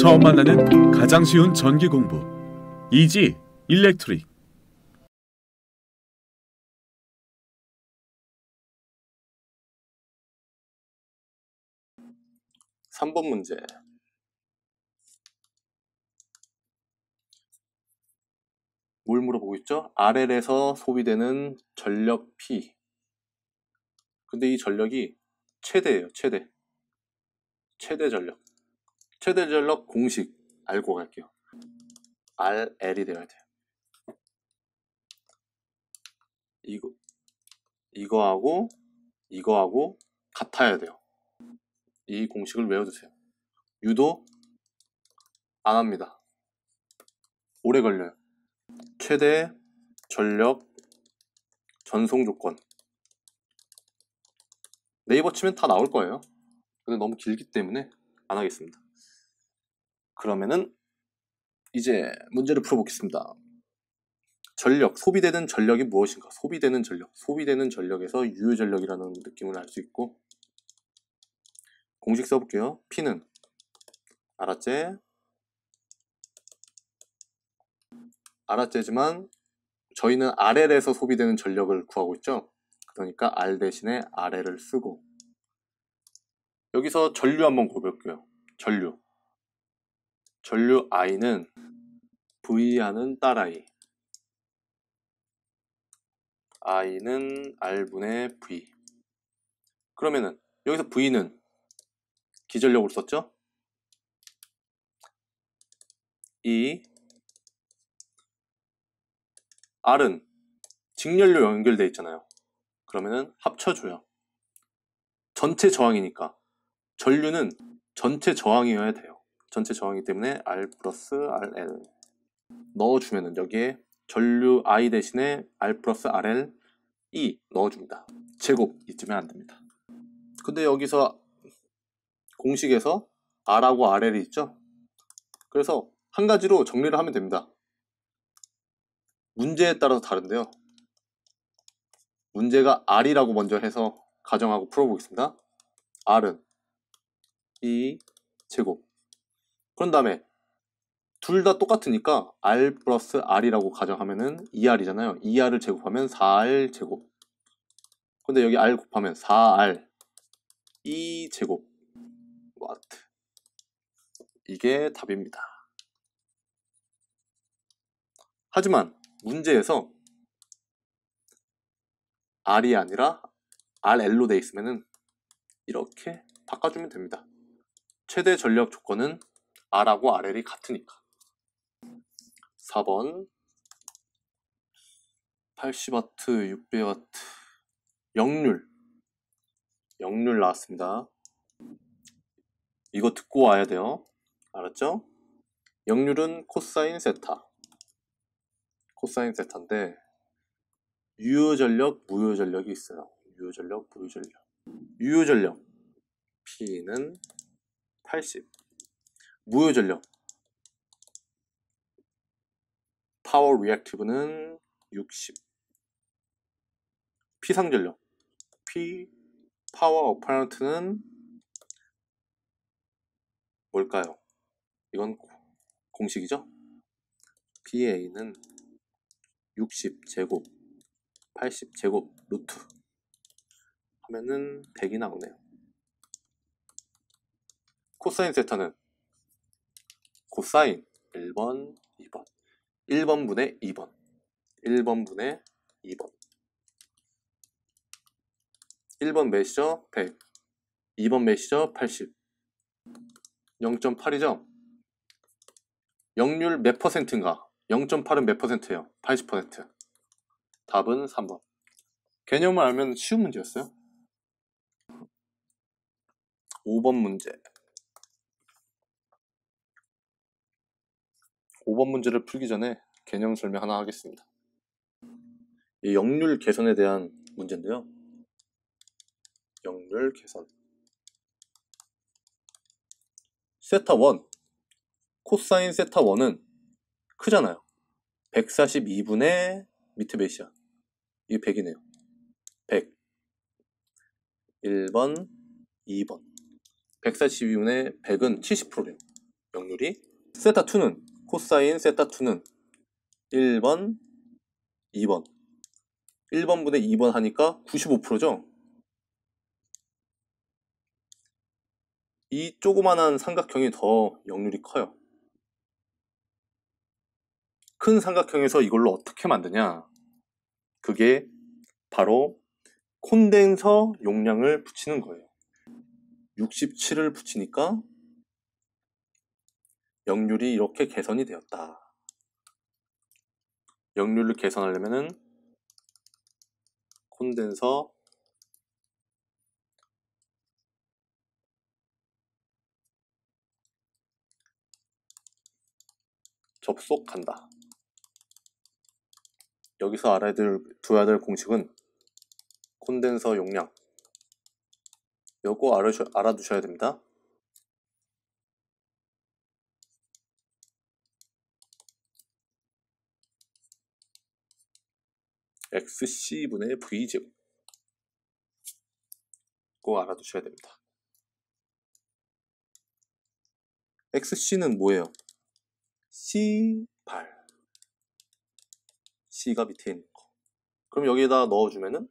처음 만나는 가장 쉬운 전기 공부 이지 일렉트릭 3번 문제 뭘 물어보고 있죠? RL에서 소비되는 전력 P 근데 이 전력이 최대예요 최대 최대 전력 최대 전력 공식 알고 갈게요. RL이 되어야 돼요. 이거, 이거하고, 이거하고 같아야 돼요. 이 공식을 외워두세요. 유도 안 합니다. 오래 걸려요. 최대 전력 전송 조건. 네이버 치면 다 나올 거예요. 근데 너무 길기 때문에 안 하겠습니다. 그러면은 이제 문제를 풀어보겠습니다. 전력, 소비되는 전력이 무엇인가? 소비되는 전력, 소비되는 전력에서 유효 전력이라는 느낌을 알 수 있고 공식 써볼게요. P는 알았제 알았제지만 저희는 RL에서 소비되는 전력을 구하고 있죠. 그러니까 R 대신에 RL을 쓰고 여기서 전류 한번 고볼게요. 전류 전류 아이는 V하는 딸I, 아 I는 R분의 V. 그러면은 여기서 V는 기전력으로 썼죠? E R은 직렬로 연결돼 있잖아요. 그러면은 합쳐줘요. 전체 저항이니까 전류는 전체 저항이어야 돼요. 전체 저항이기 때문에 R 플러스 RL 넣어주면 여기에 전류 I 대신에 R 플러스 RL E 넣어줍니다. 제곱 이쯤에 안 됩니다. 근데 여기서 공식에서 R하고 RL이 있죠? 그래서 한 가지로 정리를 하면 됩니다. 문제에 따라서 다른데요. 문제가 R이라고 먼저 해서 가정하고 풀어보겠습니다. R은 E 제곱 그런 다음에 둘 다 똑같으니까 r 플러스 r이라고 가정하면은 2r이잖아요. E 2r을 e 제곱하면 4r 제곱. 근데 여기 r 곱하면 4r 2 e 제곱 와트. 이게 답입니다. 하지만 문제에서 r이 아니라 rl로 돼 있으면은 이렇게 바꿔주면 됩니다. 최대 전력 조건은 R하고 RL이 같으니까. 4번 80W, 600W 역률 역률 나왔습니다. 이거 듣고 와야 돼요. 알았죠? 역률은 코사인 세타 코사인 세타인데 유효전력, 무효전력이 있어요. 유효전력, 무효전력 유효전력 P는 80 무효 전력 파워 리액티브는 60 피상 전력 피 파워 어퍼런트는 뭘까요? 이건 공식이죠? PA는 60 제곱 80 제곱 루트 하면은 100이 나오네요 코사인 세타는 코사인 1번, 2번 1번분의 2번 1번분의 2번 1번 몇이죠? 100 2번 몇이죠? 80 0.8이죠? 영률 몇 퍼센트인가? 0.8은 몇 퍼센트예요? 80% 답은 3번 개념을 알면 쉬운 문제였어요 5번 문제 5번 문제를 풀기 전에 개념 설명 하나 하겠습니다. 역률 개선에 대한 문제인데요. 역률 개선 세타 1 코사인 세타 1은 크잖아요. 142분의 미트 베시아 이게 100이네요. 100 1번 2번 142분의 100은 70%래요. 역률이 세타 2는 코사인 세타2는 1번, 2번. 1번분의 2번 하니까 95%죠? 이 조그만한 삼각형이 더 역률이 커요. 큰 삼각형에서 이걸로 어떻게 만드냐? 그게 바로 콘덴서 용량을 붙이는 거예요. 67을 붙이니까 역률이 이렇게 개선이 되었다. 역률을 개선하려면은 콘덴서 접속한다. 여기서 알아둬야 될 공식은 콘덴서 용량. 요거 알아두셔야 됩니다. xc분의 v제곱 꼭 알아두셔야 됩니다. xc는 뭐예요? c 발 c가 밑에 있는 거 그럼 여기에다 넣어주면은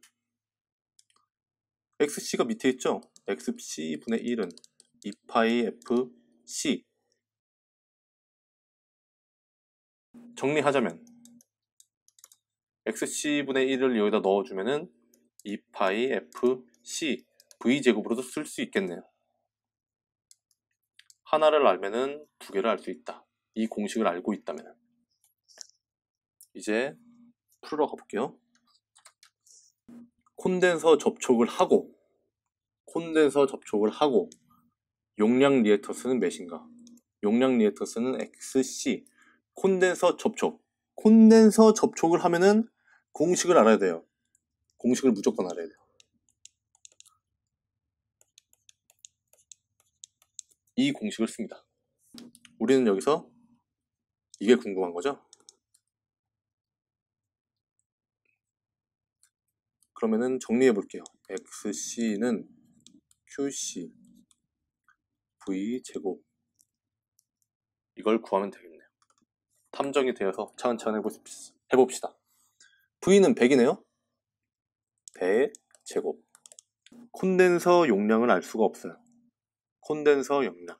xc가 밑에 있죠? xc분의 1은 2파이 fc 정리하자면 xc분의 1을 여기다 넣어주면은 2파이 fc v제곱으로도 쓸 수 있겠네요. 하나를 알면은 두 개를 알 수 있다. 이 공식을 알고 있다면 이제 풀어 가볼게요. 콘덴서 접촉을 하고 콘덴서 접촉을 하고 용량 리액터스는 몇인가? 용량 리액터스는 XC 콘덴서 접촉 콘덴서 접촉을 하면은 공식을 알아야 돼요. 공식을 무조건 알아야 돼요. 이 공식을 씁니다. 우리는 여기서 이게 궁금한 거죠? 그러면은 정리해 볼게요. xc는 qc v 제곱 이걸 구하면 되겠네요. 탐정이 되어서 차근차근 해봅시다. V는 100이네요. 100 제곱. 콘덴서 용량을 알 수가 없어요. 콘덴서 용량.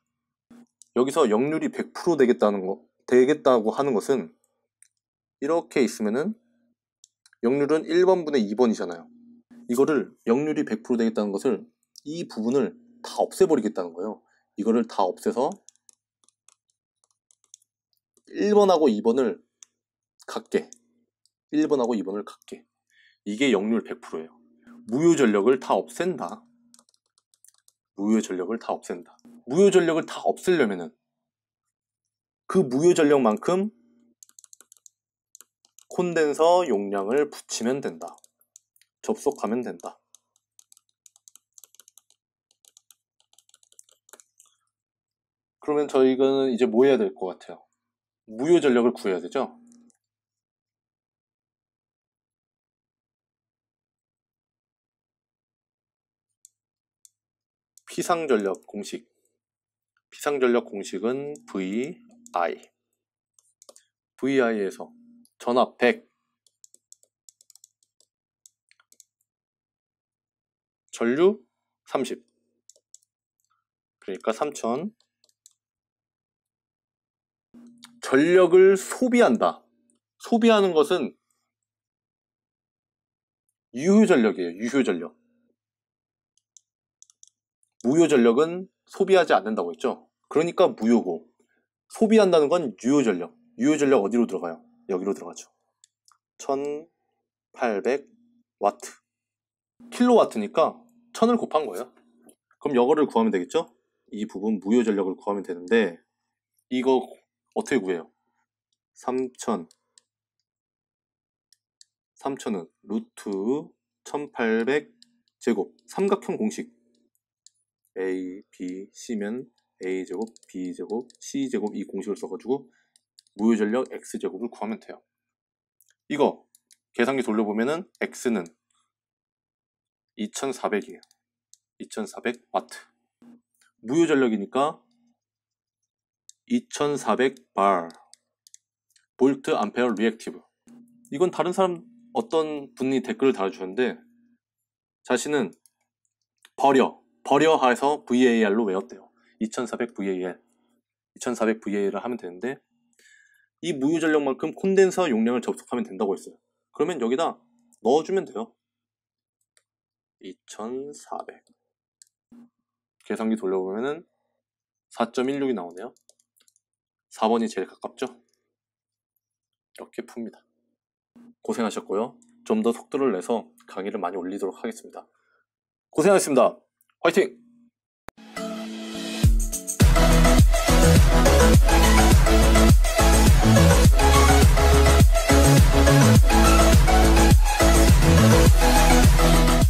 여기서 역률이 100% 되겠다는 거, 되겠다고 하는 것은 이렇게 있으면은 역률은 1번분의 2번이잖아요. 이거를 역률이 100% 되겠다는 것을 이 부분을 다 없애버리겠다는 거예요. 이거를 다 없애서 1번하고 2번을 갖게 1번하고 2번을 갖게 이게 역률 100%예요. 무효 전력을 다 없앤다. 무효 전력을 다 없앤다. 무효 전력을 다 없애려면은 그 무효 전력만큼 콘덴서 용량을 붙이면 된다. 접속하면 된다. 그러면 저희는 이제 뭐 해야 될 것 같아요? 무효 전력을 구해야 되죠? 피상전력 공식 피상전력 공식은 VI VI에서 전압 100 전류 30 그러니까 3000 전력을 소비한다 소비하는 것은 유효전력이에요 유효전력 무효 전력은 소비하지 않는다고 했죠. 그러니까 무효고 소비한다는 건 유효 전력. 유효 전력 어디로 들어가요? 여기로 들어가죠. 1800 와트. 킬로와트니까 1000을 곱한 거예요. 그럼 이거를 구하면 되겠죠? 이 부분 무효 전력을 구하면 되는데 이거 어떻게 구해요? 3000 3000은 루트 1800 제곱 삼각형 공식 a, b, c면 a제곱, b제곱, c제곱 이 공식을 써가지고 무효전력 x제곱을 구하면 돼요. 이거 계산기 돌려보면은 x는 2400이에요. 2400 와트. 무효전력이니까 2400 bar 볼트 암페어 리액티브 이건 다른 사람 어떤 분이 댓글을 달아주셨는데 자신은 버려 버려 해서 VAR로 외웠대요. 2400 VAR. 2400 VAR을 하면 되는데 이 무유 전력만큼 콘덴서 용량을 접속하면 된다고 했어요. 그러면 여기다 넣어주면 돼요. 2400 계산기 돌려보면은 4.16이 나오네요. 4번이 제일 가깝죠? 이렇게 풉니다. 고생하셨고요. 좀 더 속도를 내서 강의를 많이 올리도록 하겠습니다. 고생하셨습니다. 화이팅!